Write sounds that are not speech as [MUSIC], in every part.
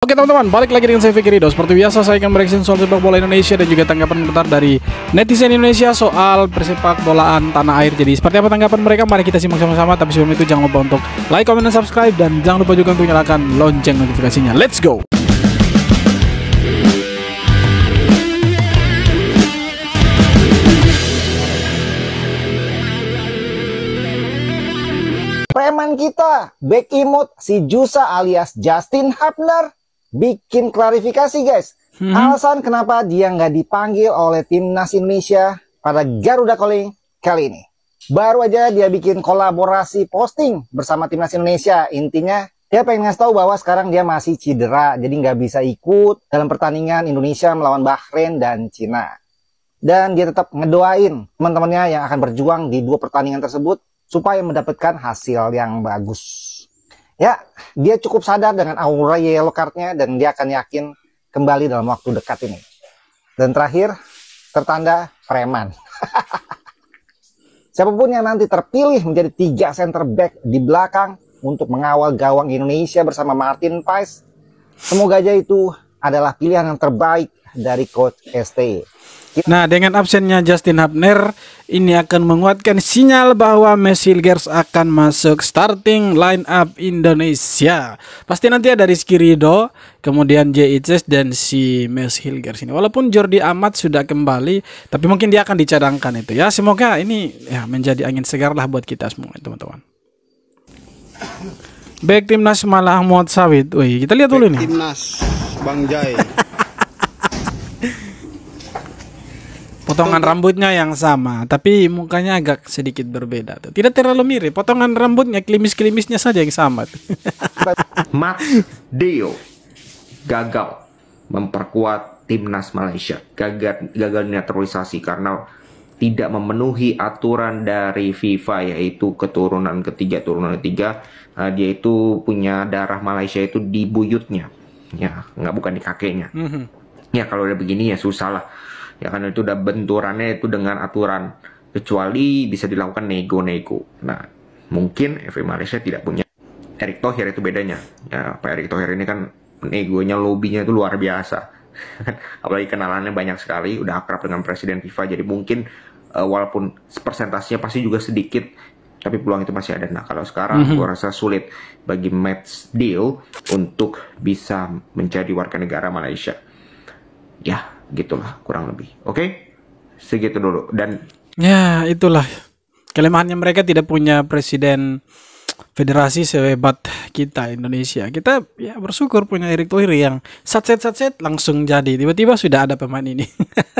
Oke teman-teman, balik lagi dengan saya Fikirido Seperti biasa saya akan mereaksiin soal sepak bola Indonesia Dan juga tanggapan komentar dari netizen Indonesia Soal persepak bolaan tanah air Jadi seperti apa tanggapan mereka, mari kita simak sama-sama Tapi sebelum itu jangan lupa untuk like, comment, dan subscribe Dan jangan lupa juga untuk nyalakan lonceng notifikasinya Let's go! Preman kita, back imut si Jusa alias Justin Hapner bikin klarifikasi guys. Hmm. Alasan kenapa dia nggak dipanggil oleh timnas Indonesia pada Garuda Calling kali ini. Baru aja dia bikin kolaborasi posting bersama timnas Indonesia. Intinya dia pengen ngasih tahu bahwa sekarang dia masih cedera, jadi nggak bisa ikut dalam pertandingan Indonesia melawan Bahrain dan Cina. Dan dia tetap ngedoain teman-temannya yang akan berjuang di dua pertandingan tersebut supaya mendapatkan hasil yang bagus ya dia cukup sadar dengan aura yellow cardnya dan dia akan yakin kembali dalam waktu dekat ini. Dan terakhir, tertanda preman. [LAUGHS] Siapapun yang nanti terpilih menjadi tiga center back di belakang untuk mengawal gawang Indonesia bersama Martin Pais, semoga aja itu adalah pilihan yang terbaik dari Coach ST. E. Ya. Nah, dengan absennya Justin Hubner, ini akan menguatkan sinyal bahwa Messi Gers akan masuk starting line up Indonesia. Pasti nanti ada Rizky Rido, kemudian JHS dan si Messi Hilger ini. Walaupun Jordi Amat sudah kembali, tapi mungkin dia akan dicadangkan itu ya. Semoga ini ya menjadi angin segar lah buat kita semua, teman-teman. baik timnas malah Muhammad Sawit. Wih, kita lihat dulu nih. Timnas Bang Jai. [LAUGHS] Potongan rambutnya yang sama, tapi mukanya agak sedikit berbeda. Tuh. Tidak terlalu mirip. Potongan rambutnya, klimis-klimisnya saja yang sama. [LAUGHS] Mat Deo gagal memperkuat timnas Malaysia. Gagal gagal naturalisasi karena tidak memenuhi aturan dari FIFA yaitu keturunan ketiga turunan ketiga uh, dia itu punya darah Malaysia itu di buyutnya ya nggak bukan di kakeknya mm -hmm. ya kalau udah begini ya susah lah ya kan itu udah benturannya itu dengan aturan kecuali bisa dilakukan nego-nego nah mungkin FA Malaysia tidak punya Erick Thohir itu bedanya ya, Pak Erick Thohir ini kan negonya lobbynya itu luar biasa [LAUGHS] kan, apalagi kenalannya banyak sekali udah akrab dengan presiden FIFA jadi mungkin eh, walaupun persentasenya pasti juga sedikit tapi peluang itu masih ada nah kalau sekarang mm-hmm. gue rasa sulit bagi Mats Deal untuk bisa menjadi warga negara Malaysia ya gitulah kurang lebih oke okay? segitu dulu dan ya itulah kelemahannya mereka tidak punya presiden federasi sehebat kita Indonesia kita ya bersyukur punya Erick Thohir yang sat set sat set langsung jadi tiba-tiba sudah ada pemain ini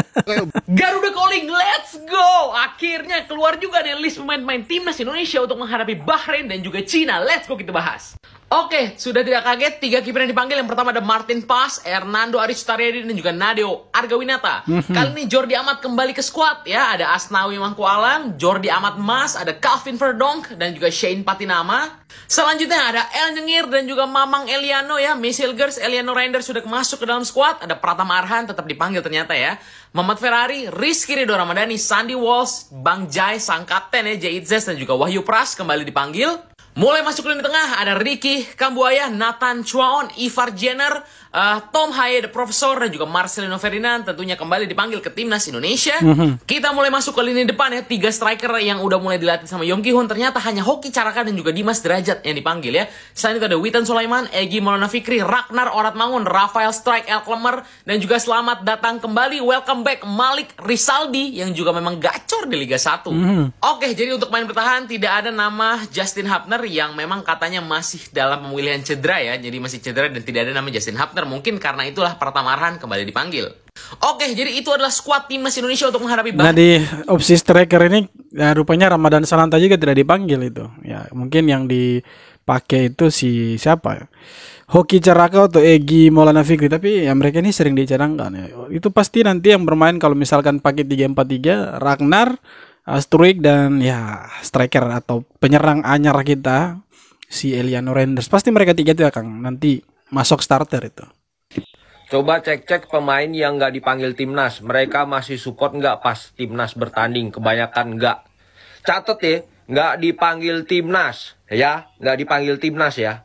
[LAUGHS] Garuda calling let's go akhirnya keluar juga nih list pemain-pemain timnas Indonesia untuk menghadapi Bahrain dan juga Cina let's go kita bahas Oke, sudah tidak kaget, tiga kiper yang dipanggil. Yang pertama ada Martin Paz, Hernando Aris dan juga Nadeo Argawinata. mm Kali ini Jordi Amat kembali ke skuad ya. Ada Asnawi Alam, Jordi Amat Mas, ada Calvin Verdonk, dan juga Shane Patinama. Selanjutnya ada El Nyengir dan juga Mamang Eliano ya. Misil Gers, Eliano Render sudah masuk ke dalam skuad. Ada Pratama Arhan tetap dipanggil ternyata ya. Mamat Ferrari, Rizky Ridho Ramadhani, Sandy Walsh, Bang Jai, Sang Kapten ya, Jay dan juga Wahyu Pras kembali dipanggil. Mulai masuk lini tengah ada Ricky Kambuaya, Nathan Chuaon, Ivar Jenner, Uh, Tom Haye, profesor dan juga Marcelino Ferdinand tentunya kembali dipanggil ke timnas Indonesia. Mm-hmm. Kita mulai masuk ke lini depan ya, tiga striker yang udah mulai dilatih sama Yongki Hun ternyata hanya Hoki Caraka dan juga Dimas Derajat yang dipanggil ya. Selain itu ada Witan Sulaiman, Egi Maulana Fikri, Ragnar Oratmangun, Rafael Strike, El Klemer, dan juga selamat datang kembali, welcome back Malik Risaldi yang juga memang gacor di Liga 1. Mm-hmm. Oke, jadi untuk main bertahan tidak ada nama Justin Hapner yang memang katanya masih dalam pemilihan cedera ya, jadi masih cedera dan tidak ada nama Justin Hapner Inter Mungkin karena itulah pertama Arhan kembali dipanggil. Oke, jadi itu adalah skuad timnas Indonesia untuk menghadapi Bahrain. Nah, di opsi striker ini ya, rupanya Ramadan Sananta juga tidak dipanggil itu. Ya, mungkin yang dipakai itu si siapa Hoki Ceraka atau Egi Maulana Fikri tapi ya mereka ini sering dicadangkan ya. Itu pasti nanti yang bermain kalau misalkan pakai 343 Ragnar, Struik dan ya striker atau penyerang anyar kita si Eliano Renders. Pasti mereka tiga itu ya Kang nanti masuk starter itu. Coba cek-cek pemain yang nggak dipanggil timnas. Mereka masih support nggak pas timnas bertanding. Kebanyakan nggak. Catet ya, nggak dipanggil timnas. Ya, nggak dipanggil timnas ya.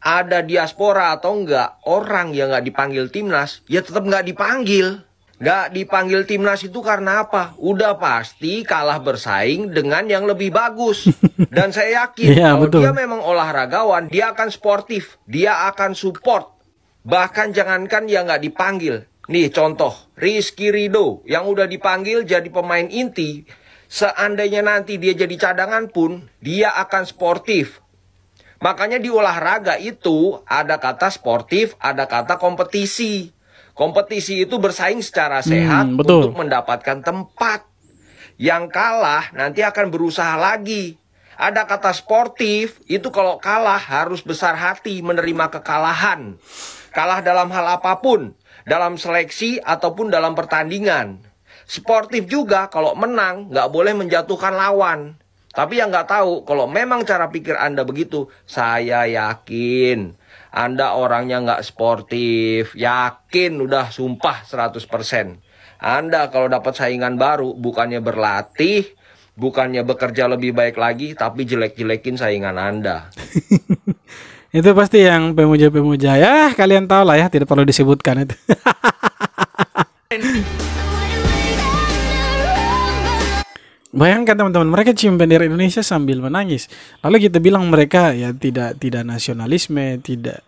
Ada diaspora atau nggak orang yang nggak dipanggil timnas, ya tetap nggak dipanggil. Gak dipanggil timnas itu karena apa? Udah pasti kalah bersaing dengan yang lebih bagus. [LAUGHS] Dan saya yakin yeah, kalau betul. dia memang olahragawan, dia akan sportif, dia akan support. Bahkan jangankan yang nggak dipanggil. Nih contoh, Rizky Rido yang udah dipanggil jadi pemain inti. Seandainya nanti dia jadi cadangan pun, dia akan sportif. Makanya di olahraga itu ada kata sportif, ada kata kompetisi. Kompetisi itu bersaing secara sehat hmm, betul. untuk mendapatkan tempat. Yang kalah nanti akan berusaha lagi. Ada kata sportif, itu kalau kalah harus besar hati menerima kekalahan. Kalah dalam hal apapun, dalam seleksi ataupun dalam pertandingan. Sportif juga kalau menang nggak boleh menjatuhkan lawan. Tapi yang nggak tahu, kalau memang cara pikir Anda begitu, saya yakin anda orangnya nggak sportif, yakin udah sumpah 100%. Anda kalau dapat saingan baru, bukannya berlatih, bukannya bekerja lebih baik lagi, tapi jelek-jelekin saingan Anda. [LAUGHS] itu pasti yang pemuja-pemuja ya, kalian tahu lah ya, tidak perlu disebutkan itu. [LAUGHS] Bayangkan teman-teman, mereka cium bendera Indonesia sambil menangis. Lalu kita bilang mereka ya tidak tidak nasionalisme, tidak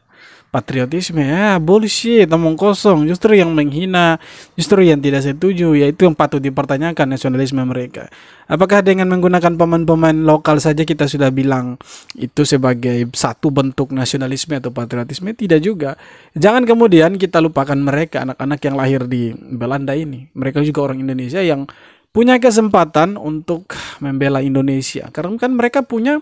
patriotisme. Ya, bullshit, omong kosong. Justru yang menghina, justru yang tidak setuju, yaitu yang patut dipertanyakan nasionalisme mereka. Apakah dengan menggunakan pemain-pemain lokal saja kita sudah bilang itu sebagai satu bentuk nasionalisme atau patriotisme? Tidak juga. Jangan kemudian kita lupakan mereka, anak-anak yang lahir di Belanda ini. Mereka juga orang Indonesia yang punya kesempatan untuk membela Indonesia karena kan mereka punya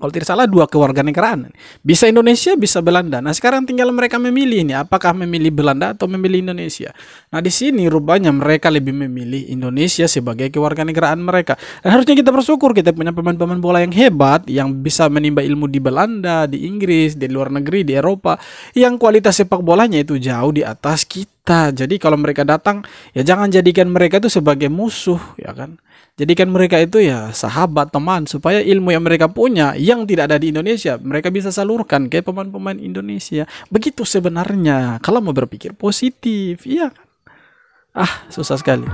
kalau tidak salah dua kewarganegaraan bisa Indonesia bisa Belanda nah sekarang tinggal mereka memilih ini apakah memilih Belanda atau memilih Indonesia nah di sini rupanya mereka lebih memilih Indonesia sebagai kewarganegaraan mereka dan harusnya kita bersyukur kita punya pemain-pemain bola yang hebat yang bisa menimba ilmu di Belanda di Inggris di luar negeri di Eropa yang kualitas sepak bolanya itu jauh di atas kita kita. Jadi kalau mereka datang, ya jangan jadikan mereka itu sebagai musuh, ya kan? Jadikan mereka itu ya sahabat, teman, supaya ilmu yang mereka punya yang tidak ada di Indonesia, mereka bisa salurkan ke pemain-pemain Indonesia. Begitu sebenarnya kalau mau berpikir positif, ya kan? Ah, susah sekali.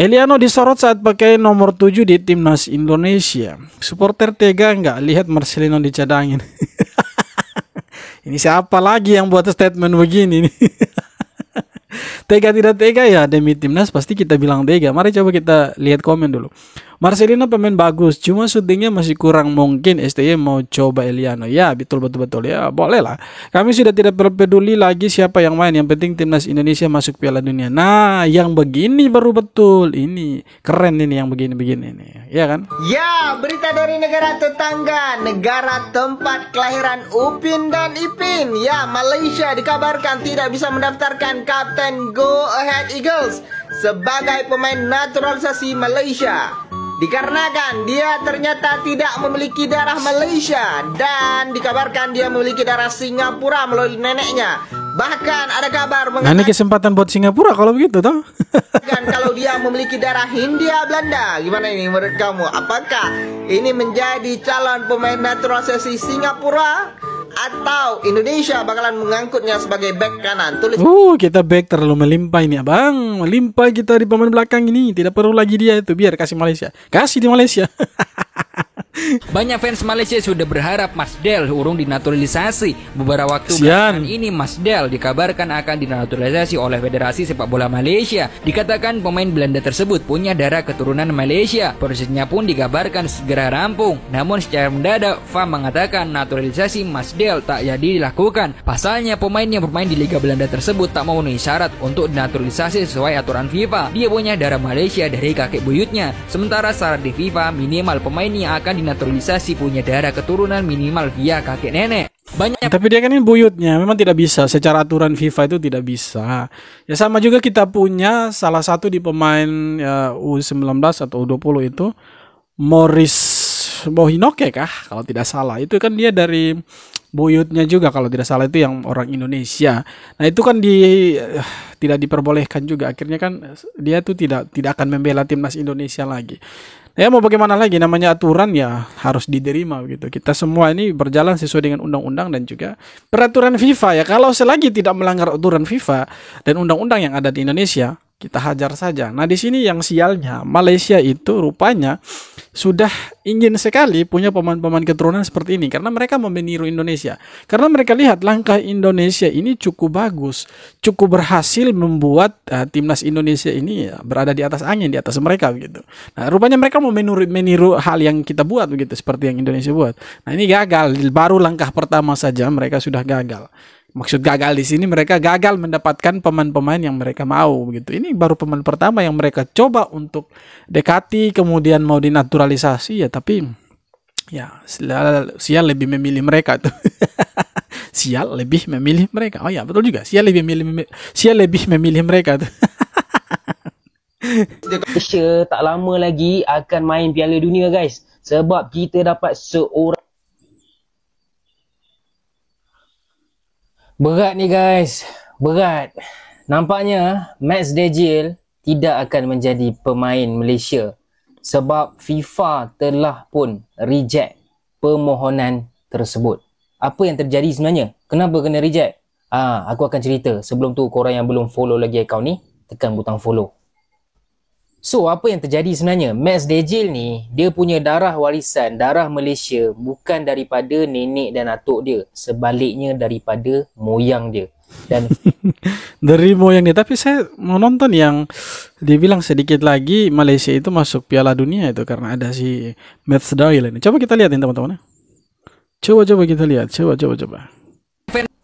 Eliano disorot saat pakai nomor 7 di timnas Indonesia. Supporter tega nggak lihat Marcelino dicadangin. [LAUGHS] ini siapa lagi yang buat statement begini nih [LAUGHS] tega tidak tega ya demi timnas pasti kita bilang tega mari coba kita lihat komen dulu Marcelino pemain bagus, cuma syutingnya masih kurang mungkin STY mau coba Eliano. Ya, betul betul betul ya, boleh lah. Kami sudah tidak peduli lagi siapa yang main, yang penting timnas Indonesia masuk Piala Dunia. Nah, yang begini baru betul. Ini keren ini yang begini-begini ini, ya kan? Ya, berita dari negara tetangga, negara tempat kelahiran Upin dan Ipin. Ya, Malaysia dikabarkan tidak bisa mendaftarkan kapten Go Ahead Eagles sebagai pemain naturalisasi Malaysia. Dikarenakan dia ternyata tidak memiliki darah Malaysia dan dikabarkan dia memiliki darah Singapura melalui neneknya. Bahkan ada kabar mengenai nah, kesempatan buat Singapura kalau begitu toh. Dan kalau dia memiliki darah Hindia Belanda, gimana ini menurut kamu? Apakah ini menjadi calon pemain naturalisasi Singapura? atau Indonesia bakalan mengangkutnya sebagai back kanan. Tulis. Uh, kita back terlalu melimpah ini, Abang. Melimpah kita di pemain belakang ini. Tidak perlu lagi dia itu. Biar kasih Malaysia. Kasih di Malaysia. [LAUGHS] Banyak fans Malaysia sudah berharap Mas Del urung dinaturalisasi. Beberapa waktu belakangan ini Mas Del dikabarkan akan dinaturalisasi oleh Federasi Sepak Bola Malaysia. Dikatakan pemain Belanda tersebut punya darah keturunan Malaysia. Prosesnya pun dikabarkan segera rampung. Namun secara mendadak, FA mengatakan naturalisasi Mas Del tak jadi dilakukan. Pasalnya pemain yang bermain di Liga Belanda tersebut tak memenuhi syarat untuk dinaturalisasi sesuai aturan FIFA. Dia punya darah Malaysia dari kakek buyutnya. Sementara syarat di FIFA minimal pemain yang akan Naturalisasi punya darah keturunan minimal via kakek nenek. Banyak. Tapi dia kan ini buyutnya, memang tidak bisa. Secara aturan FIFA itu tidak bisa. Ya sama juga kita punya salah satu di pemain ya, U19 atau U20 itu Morris Bohinoke ya kah kalau tidak salah. Itu kan dia dari buyutnya juga kalau tidak salah itu yang orang Indonesia. Nah itu kan di eh, tidak diperbolehkan juga. Akhirnya kan dia tuh tidak tidak akan membela timnas Indonesia lagi ya mau bagaimana lagi namanya aturan ya harus diterima gitu. Kita semua ini berjalan sesuai dengan undang-undang dan juga peraturan FIFA ya. Kalau selagi tidak melanggar aturan FIFA dan undang-undang yang ada di Indonesia, kita hajar saja. Nah, di sini yang sialnya Malaysia itu rupanya sudah ingin sekali punya pemain-pemain keturunan seperti ini karena mereka meniru Indonesia. Karena mereka lihat langkah Indonesia ini cukup bagus, cukup berhasil membuat uh, timnas Indonesia ini ya, berada di atas angin, di atas mereka begitu. Nah, rupanya mereka mau meniru, meniru hal yang kita buat begitu seperti yang Indonesia buat. Nah, ini gagal. Baru langkah pertama saja mereka sudah gagal maksud gagal di sini mereka gagal mendapatkan pemain-pemain yang mereka mau begitu. Ini baru pemain pertama yang mereka coba untuk dekati kemudian mau dinaturalisasi ya tapi ya sial lebih memilih mereka tuh. [LAUGHS] sial lebih memilih mereka. Oh ya betul juga. Sial lebih memilih sial lebih memilih mereka tuh. Malaysia [LAUGHS] tak lama lagi akan main Piala Dunia guys sebab kita dapat seorang Berat ni guys, berat. Nampaknya Max Dejil tidak akan menjadi pemain Malaysia sebab FIFA telah pun reject permohonan tersebut. Apa yang terjadi sebenarnya? Kenapa kena reject? Ah, aku akan cerita. Sebelum tu korang yang belum follow lagi akaun ni, tekan butang follow. So apa yang terjadi sebenarnya? Max Dejil ni dia punya darah warisan, darah Malaysia bukan daripada nenek dan atuk dia. Sebaliknya daripada moyang dia. Dan [LAUGHS] dari moyang dia. Tapi saya mau nonton yang dia bilang sedikit lagi Malaysia itu masuk Piala Dunia itu karena ada si Max Dejil ini. Coba kita lihat ya teman-teman. Coba coba kita lihat. coba coba. coba.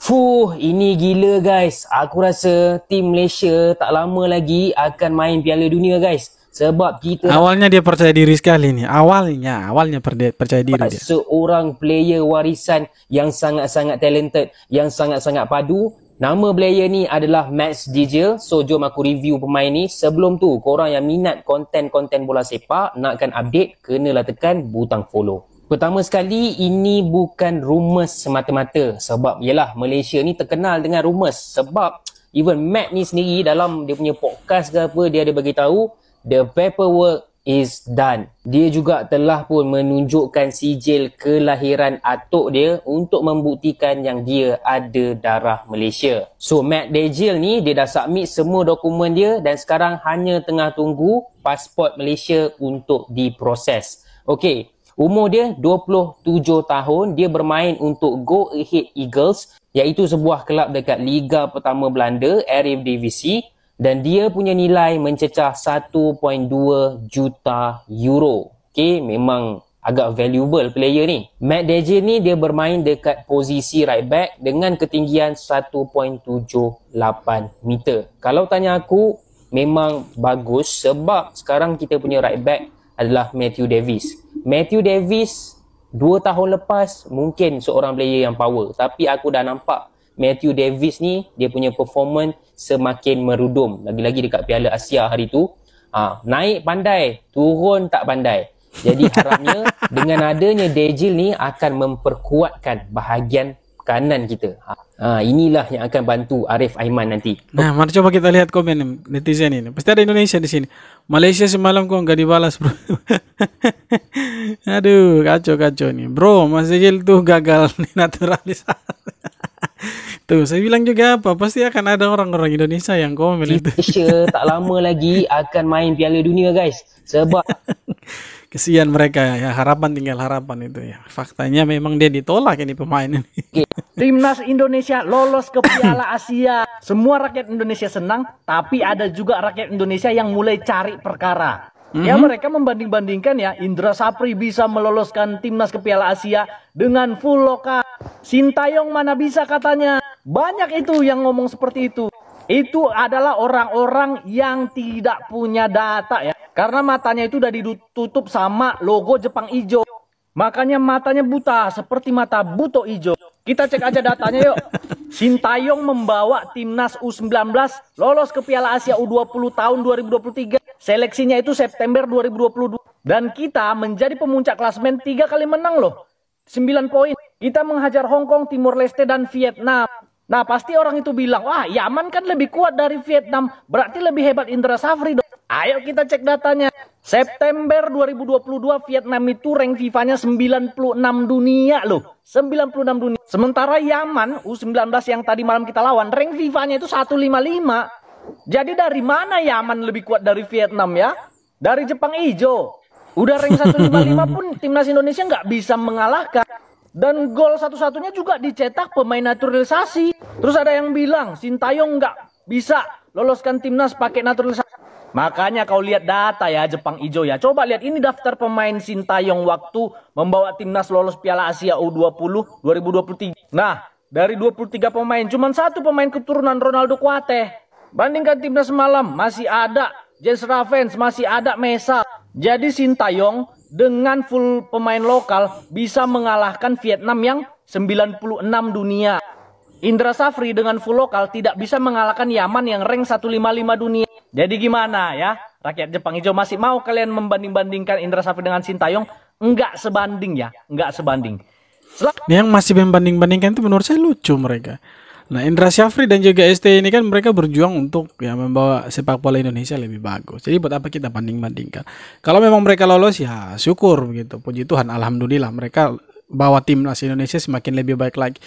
Fuh, ini gila guys. Aku rasa tim Malaysia tak lama lagi akan main Piala Dunia guys. Sebab kita Awalnya dia percaya diri sekali ni. Awalnya, awalnya percaya diri dia. Seorang player warisan yang sangat-sangat talented, yang sangat-sangat padu. Nama player ni adalah Max Dijil. So jom aku review pemain ni. Sebelum tu, korang yang minat konten-konten bola sepak, nakkan update, kenalah tekan butang follow. Pertama sekali ini bukan rumus semata-mata sebab ialah Malaysia ni terkenal dengan rumus sebab even Matt ni sendiri dalam dia punya podcast ke apa dia ada bagi tahu the paperwork is done. Dia juga telah pun menunjukkan sijil kelahiran atuk dia untuk membuktikan yang dia ada darah Malaysia. So Matt Dejil ni dia dah submit semua dokumen dia dan sekarang hanya tengah tunggu pasport Malaysia untuk diproses. Okay, Umur dia 27 tahun, dia bermain untuk Go Ahead Eagles iaitu sebuah kelab dekat Liga Pertama Belanda, Eredivisie dan dia punya nilai mencecah 1.2 juta euro. Okay, memang agak valuable player ni. Matt Dejer ni dia bermain dekat posisi right back dengan ketinggian 1.78 meter. Kalau tanya aku, memang bagus sebab sekarang kita punya right back adalah Matthew Davis. Matthew Davis dua tahun lepas mungkin seorang player yang power tapi aku dah nampak Matthew Davis ni dia punya performance semakin merudum lagi-lagi dekat Piala Asia hari tu ha, naik pandai turun tak pandai jadi harapnya [LAUGHS] dengan adanya Dejil ni akan memperkuatkan bahagian kanan kita. Ha, ha, inilah yang akan bantu Arif Aiman nanti. Nah, mari cuba kita lihat komen netizen ini. Pasti ada Indonesia di sini. Malaysia semalam kau enggak dibalas, Bro. [LAUGHS] Aduh, kacau-kacau ni. Bro, Mas Ejil [LAUGHS] [LAUGHS] tuh gagal naturalisasi. Tu, saya bilang juga apa, pasti akan ada orang-orang Indonesia yang komen Indonesia itu. tak lama lagi akan main Piala Dunia, guys. Sebab kesian mereka ya, ya harapan tinggal harapan itu ya faktanya memang dia ditolak ini pemain ini timnas Indonesia lolos ke Piala [CLEARS THROAT] Asia semua rakyat Indonesia senang tapi ada juga rakyat Indonesia yang mulai cari perkara Mm -hmm. Ya mhm. mereka membanding-bandingkan ya Indra Sapri bisa meloloskan timnas ke Piala Asia dengan full loka Sintayong mana bisa katanya. Banyak itu yang ngomong seperti itu. Itu adalah orang-orang yang tidak punya data ya. Karena matanya itu udah ditutup sama logo Jepang Ijo. Makanya matanya buta seperti mata buto ijo. Kita cek aja datanya yuk. Sintayong membawa timnas U19 lolos ke Piala Asia U20 tahun 2023. Seleksinya itu September 2022. Dan kita menjadi pemuncak klasmen 3 kali menang loh. 9 poin. Kita menghajar Hong Kong, Timor Leste, dan Vietnam. Nah pasti orang itu bilang, wah Yaman kan lebih kuat dari Vietnam. Berarti lebih hebat Indra Safri dong. Ayo kita cek datanya. September 2022 Vietnam itu rank FIFA-nya 96 dunia loh. 96 dunia. Sementara Yaman U19 yang tadi malam kita lawan rank FIFA-nya itu 155. Jadi dari mana Yaman lebih kuat dari Vietnam ya? Dari Jepang Ijo. Udah rank 155 pun timnas Indonesia nggak bisa mengalahkan. Dan gol satu-satunya juga dicetak pemain naturalisasi. Terus ada yang bilang Sintayong nggak bisa loloskan timnas pakai naturalisasi. Makanya kau lihat data ya Jepang Ijo ya. Coba lihat ini daftar pemain Sintayong waktu membawa timnas lolos Piala Asia U20 2023. Nah, dari 23 pemain cuma satu pemain keturunan Ronaldo Kuate. Bandingkan timnas malam masih ada Jens Ravens, masih ada Mesa. Jadi Sintayong dengan full pemain lokal bisa mengalahkan Vietnam yang 96 dunia. Indra Safri dengan full lokal tidak bisa mengalahkan Yaman yang rank 155 dunia. Jadi gimana ya? Rakyat Jepang hijau masih mau kalian membanding-bandingkan Indra Safri dengan Sintayong? Enggak sebanding ya, enggak sebanding. Sel yang masih membanding-bandingkan itu menurut saya lucu mereka. Nah, Indra Syafri dan juga ST ini kan mereka berjuang untuk ya membawa sepak bola Indonesia lebih bagus. Jadi buat apa kita banding-bandingkan? Kalau memang mereka lolos ya syukur begitu. Puji Tuhan, alhamdulillah mereka bahwa timnas Indonesia semakin lebih baik lagi.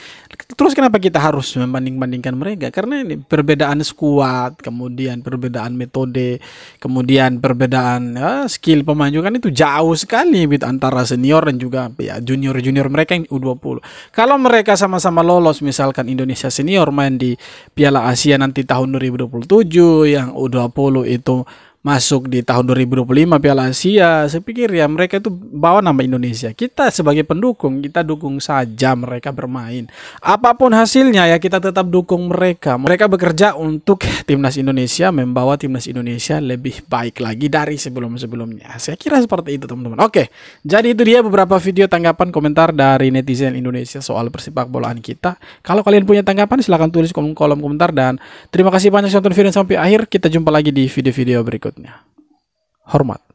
Terus kenapa kita harus membanding-bandingkan mereka? Karena ini perbedaan skuad, kemudian perbedaan metode, kemudian perbedaan ya, skill pemain juga kan itu jauh sekali gitu antara senior dan juga ya junior-junior mereka yang U20. Kalau mereka sama-sama lolos misalkan Indonesia senior main di Piala Asia nanti tahun 2027 yang U20 itu masuk di tahun 2025 Piala Asia, saya pikir ya mereka itu bawa nama Indonesia. Kita sebagai pendukung, kita dukung saja mereka bermain. Apapun hasilnya ya kita tetap dukung mereka. Mereka bekerja untuk timnas Indonesia, membawa timnas Indonesia lebih baik lagi dari sebelum-sebelumnya. Saya kira seperti itu teman-teman. Oke, jadi itu dia beberapa video tanggapan komentar dari netizen Indonesia soal persepak bolaan kita. Kalau kalian punya tanggapan silahkan tulis kolom, kolom komentar dan terima kasih banyak sudah nonton video sampai akhir. Kita jumpa lagi di video-video berikut berikutnya. Hormat.